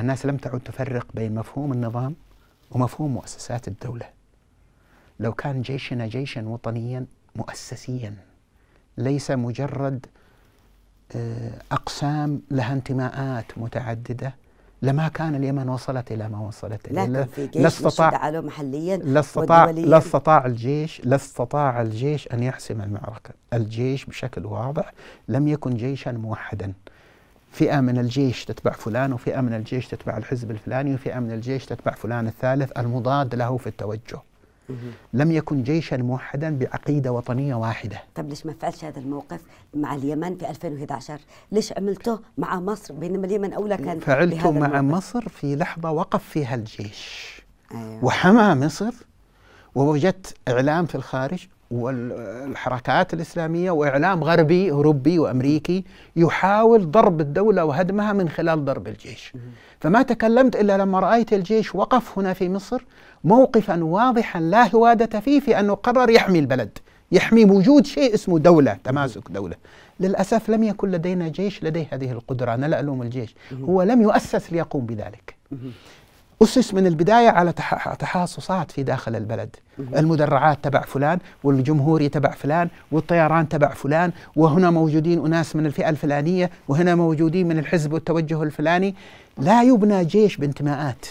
الناس لم تعد تفرق بين مفهوم النظام ومفهوم مؤسسات الدولة لو كان جيشنا جيشا وطنيا مؤسسيا ليس مجرد آه، أقسام لها انتماءات متعددة لما كان اليمن وصلت إلى ما وصلت إليه لكن في جيش لا استطاع محليا لا استطاع لا استطاع الجيش لا استطاع الجيش أن يحسم المعركة الجيش بشكل واضح لم يكن جيشا موحدا فئة من الجيش تتبع فلان وفئة من الجيش تتبع الحزب الفلاني وفئة من الجيش تتبع فلان الثالث المضاد له في التوجه لم يكن جيشا موحدا بعقيدة وطنية واحدة طب ليش ما فعلش هذا الموقف مع اليمن في 2011 ليش عملته مع مصر بينما اليمن أولى كان فعلته مع مصر في لحظة وقف فيها الجيش أيوة. وحمى مصر ووجدت إعلام في الخارج والحركات الإسلامية وإعلام غربي أوروبي وأمريكي يحاول ضرب الدولة وهدمها من خلال ضرب الجيش فما تكلمت إلا لما رأيت الجيش وقف هنا في مصر موقفا واضحا لا هوادة فيه في أنه قرر يحمي البلد يحمي وجود شيء اسمه دولة تماسك دولة للأسف لم يكن لدينا جيش لديه هذه القدرة أنا لا ألوم الجيش هو لم يؤسس ليقوم بذلك أسس من البداية على تحاصصات في داخل البلد المدرعات تبع فلان والجمهوري تبع فلان والطيران تبع فلان وهنا موجودين أناس من الفئة الفلانية وهنا موجودين من الحزب والتوجه الفلاني لا يبنى جيش بانتماءات